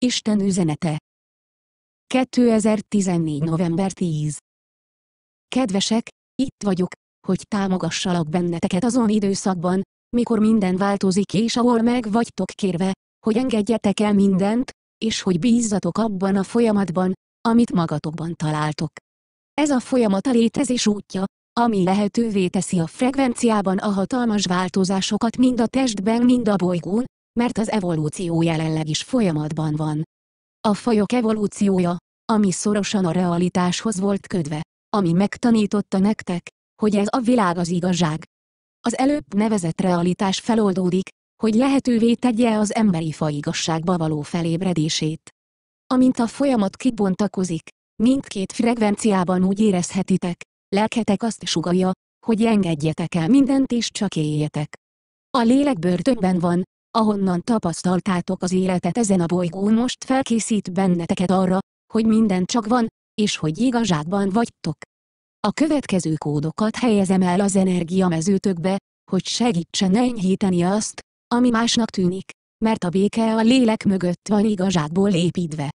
Isten üzenete 2014. november 10. Kedvesek, itt vagyok, hogy támogassalak benneteket azon időszakban, mikor minden változik és ahol meg vagytok kérve, hogy engedjetek el mindent, és hogy bízzatok abban a folyamatban, amit magatokban találtok. Ez a folyamat a létezés útja, ami lehetővé teszi a frekvenciában a hatalmas változásokat mind a testben mind a bolygón, mert az evolúció jelenleg is folyamatban van. A fajok evolúciója, ami szorosan a realitáshoz volt ködve, ami megtanította nektek, hogy ez a világ az igazság. Az előbb nevezett realitás feloldódik, hogy lehetővé tegye az emberi faj igazságba való felébredését. Amint a folyamat kibontakozik, mindkét frekvenciában úgy érezhetitek, lelketek azt sugalja, hogy engedjetek el mindent és csak éljetek. A lélek börtönben van, ahonnan tapasztaltátok az életet ezen a bolygón most felkészít benneteket arra, hogy minden csak van, és hogy igazságban vagytok. A következő kódokat helyezem el az energiamezőtökbe, hogy segítsen enyhíteni azt, ami másnak tűnik, mert a béke a lélek mögött van igazságból építve.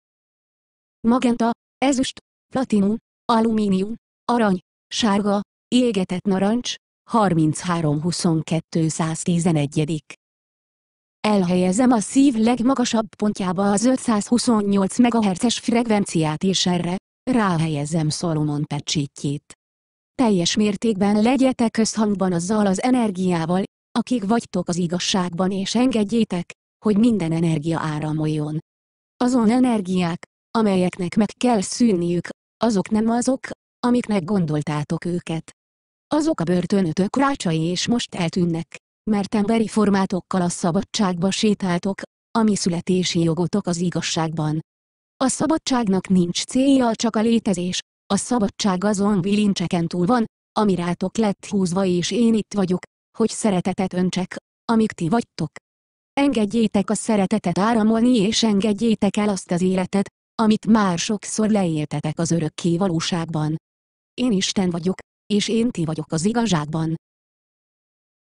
Magenta, ezüst, platinum, alumínium, arany, sárga, égetett narancs, 33 22 111. Elhelyezem a szív legmagasabb pontjába az 528 MHz-es frekvenciát és erre, ráhelyezem Solomon pecsétjét. Teljes mértékben legyetek összhangban azzal az energiával, akik vagytok az igazságban és engedjétek, hogy minden energia áramoljon. Azon energiák, amelyeknek meg kell szűnniük, azok nem azok, amiknek gondoltátok őket. Azok a börtönötök rácsai és most eltűnnek, mert emberi formátokkal a szabadságba sétáltok, ami születési jogotok az igazságban. A szabadságnak nincs célja csak a létezés, a szabadság azon bilincseken túl van, ami rátok lett húzva és én itt vagyok, hogy szeretetet öntsek, amíg ti vagytok. Engedjétek a szeretetet áramolni és engedjétek el azt az életet, amit már sokszor leéltetek az örökké valóságban. Én Isten vagyok, és én ti vagyok az igazságban.